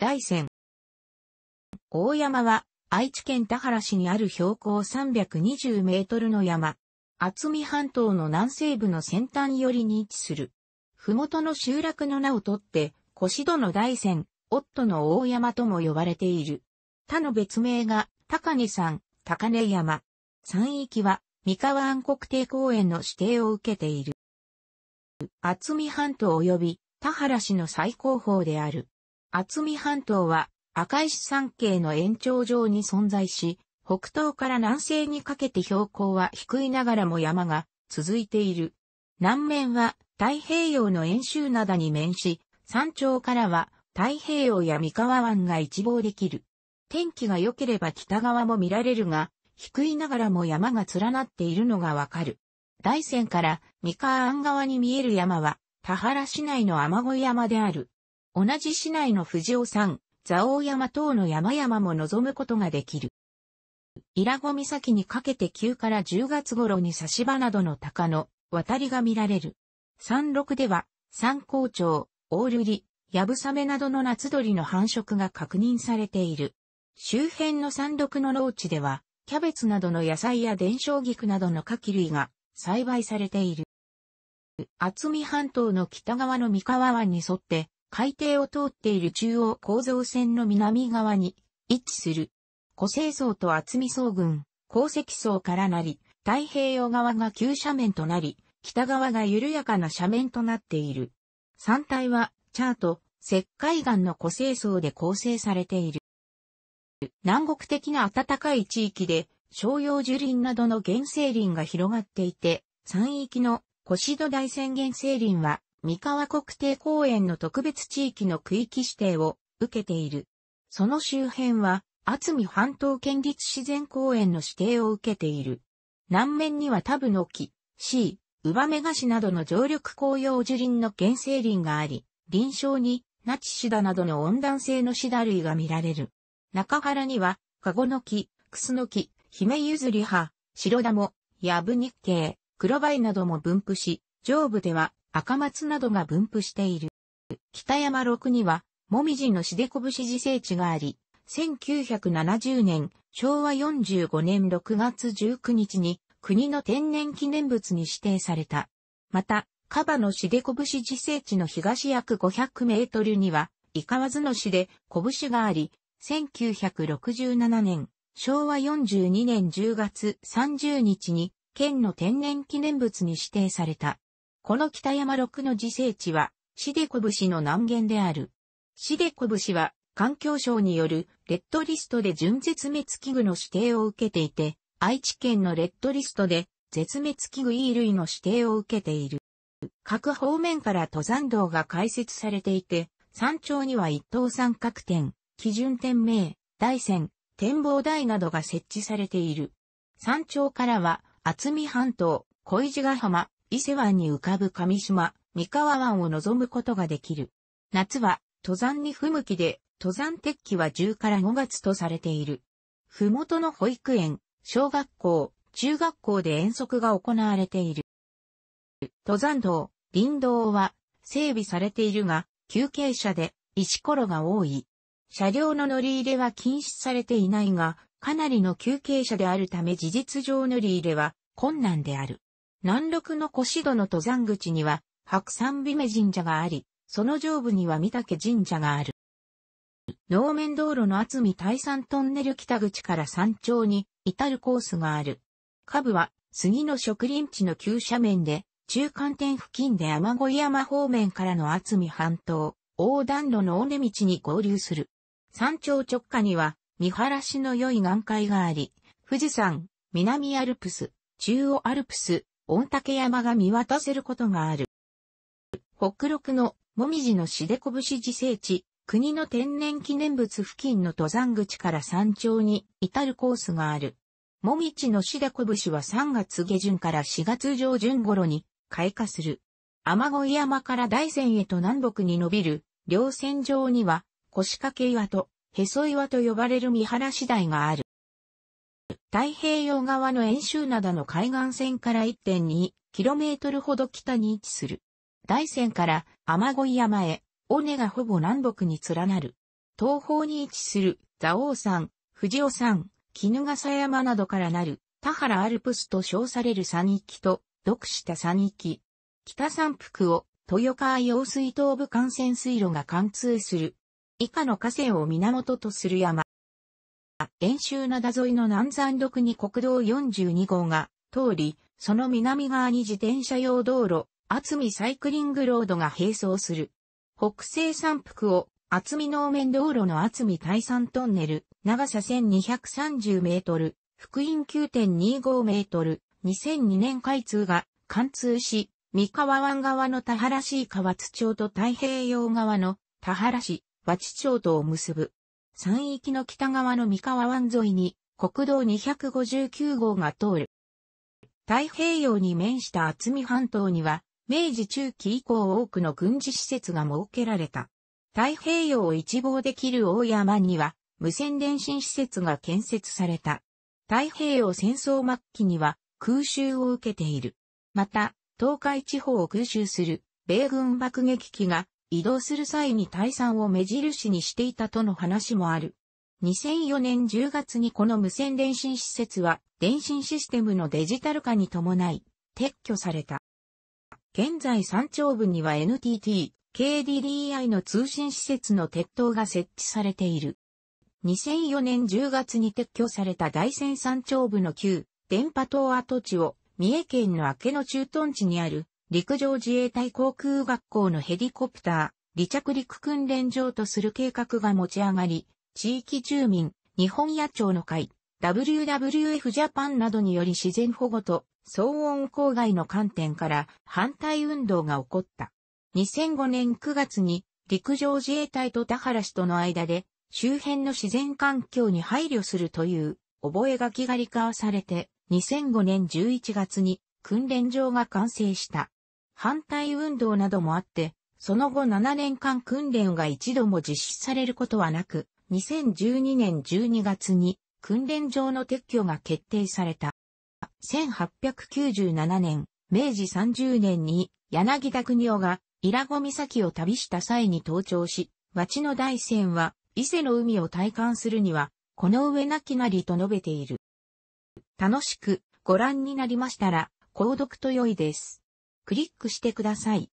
大山。大山は、愛知県田原市にある標高320メートルの山。厚見半島の南西部の先端寄りに位置する。ふもとの集落の名をとって、腰戸の大山、夫の大山とも呼ばれている。他の別名が、高根山、高根山。山域は、三河安国定公園の指定を受けている。厚見半島及び田原市の最高峰である。厚見半島は赤石山系の延長上に存在し、北東から南西にかけて標高は低いながらも山が続いている。南面は太平洋の遠州灘に面し、山頂からは太平洋や三河湾が一望できる。天気が良ければ北側も見られるが、低いながらも山が連なっているのがわかる。大山から三河湾側に見える山は、田原市内の雨乞山である。同じ市内の富士尾山、蔵王山等の山々も望むことができる。伊良湖岬にかけて9から10月頃に差し場などの鷹の渡りが見られる。山麓では、山高町、オオルリ、ヤブサメなどの夏鳥の繁殖が確認されている。周辺の山麓の農地では、キャベツなどの野菜や伝承菊などの柿類が栽培されている。厚見半島の北側の三河湾に沿って、海底を通っている中央構造線の南側に位置する。湖西層と厚み層群、鉱石層からなり、太平洋側が急斜面となり、北側が緩やかな斜面となっている。山体は、チャート、石灰岩の湖西層で構成されている。南国的な暖かい地域で、商用樹林などの原生林が広がっていて、山域のコシド大仙原生林は三河国定公園の特別地域の区域指定を受けている。その周辺は、厚見半島県立自然公園の指定を受けている。南面にはタブの木、ー、ウバメガシなどの常緑紅葉樹林の原生林があり、臨床に、ナチシダなどの温暖性のシダ類が見られる。中原には、カゴの木、クスノキ、ヒメユズリハ、シロダモ、ヤブニッケイ、ロバイなども分布し、上部では赤松などが分布している。北山六には、もみじのしでこぶし自生地があり、1970年、昭和45年6月19日に、国の天然記念物に指定された。また、カバのしでこぶし自生地の東約500メートルには、イカワズの市でこぶしがあり、1967年、昭和42年10月30日に、県の天然記念物に指定された。この北山六の自生地は、シデコしの南限である。シデコしは、環境省によるレッドリストで純絶滅危惧の指定を受けていて、愛知県のレッドリストで絶滅危惧衣類の指定を受けている。各方面から登山道が開設されていて、山頂には一等三角点、基準点名、大山、展望台などが設置されている。山頂からは、厚見半島、小石ヶ浜、伊勢湾に浮かぶ上島、三河湾を望むことができる。夏は、登山に不向きで、登山鉄器は10から5月とされている。ふもとの保育園、小学校、中学校で遠足が行われている。登山道、林道は整備されているが、休憩車で石ころが多い。車両の乗り入れは禁止されていないが、かなりの休憩車であるため事実上乗り入れは困難である。南麓の越戸の登山口には、白山美女神社があり、その上部には御岳神社がある。能面道路の厚み大山トンネル北口から山頂に至るコースがある。下部は杉の植林地の急斜面で、中間点付近で雨子山方面からの厚み半島、横断路の尾根道に合流する。山頂直下には、見晴らしの良い岩海があり、富士山、南アルプス、中央アルプス、御嶽山が見渡せることがある。北陸のもみじのしでこぶし自生地、国の天然記念物付近の登山口から山頂に至るコースがある。もみじのしでこぶしは3月下旬から4月上旬頃に開花する。雨乞山から大山へと南北に伸びる稜線上には腰掛け岩とへそ岩と呼ばれる見晴らし台がある。太平洋側の遠州灘の海岸線から 1.2km ほど北に位置する。大山から天乞山へ、尾根がほぼ南北に連なる。東方に位置する蔵王山、藤尾山、絹笠山などからなる田原アルプスと称される山域と、独した山域。北山腹を豊川用水東部幹線水路が貫通する。以下の河川を源とする山。遠州灘沿いの南山麓に国道42号が通り、その南側に自転車用道路、厚見サイクリングロードが並走する。北西山腹を厚見能面道路の厚見大山トンネル、長さ1230メートル、福音9.25メートル、2002年開通が貫通し、三河湾側の田原市河津町と太平洋側の田原市、和地町とを結ぶ。山域の北側の三河湾沿いに国道259号が通る。太平洋に面した厚見半島には、明治中期以降多くの軍事施設が設けられた。太平洋を一望できる大山には、無線電信施設が建設された。太平洋戦争末期には空襲を受けている。また、東海地方を空襲する米軍爆撃機が移動する際に退散を目印にしていたとの話もある。2004年10月にこの無線電信施設は電信システムのデジタル化に伴い撤去された。現在山頂部には NTT、KDDI の通信施設の鉄塔が設置されている。2004年10月に撤去された大仙山頂部の旧電波塔跡地を三重県の明けの駐屯地にある陸上自衛隊航空学校のヘリコプター、離着陸訓練場とする計画が持ち上がり、地域住民、日本野鳥の会、WWF ジャパンなどにより自然保護と騒音郊外の観点から反対運動が起こった。2005年9月に陸上自衛隊と田原氏との間で周辺の自然環境に配慮するという覚書が理化されて2005年11月に訓練場が完成した。反対運動などもあって、その後7年間訓練が一度も実施されることはなく、2012年12月に訓練場の撤去が決定された。1897年、明治30年に柳田国夫が伊良湖岬を旅した際に登頂し、町の大山は伊勢の海を体感するには、この上なきなりと述べている。楽しくご覧になりましたら、購読と良いです。クリックしてください。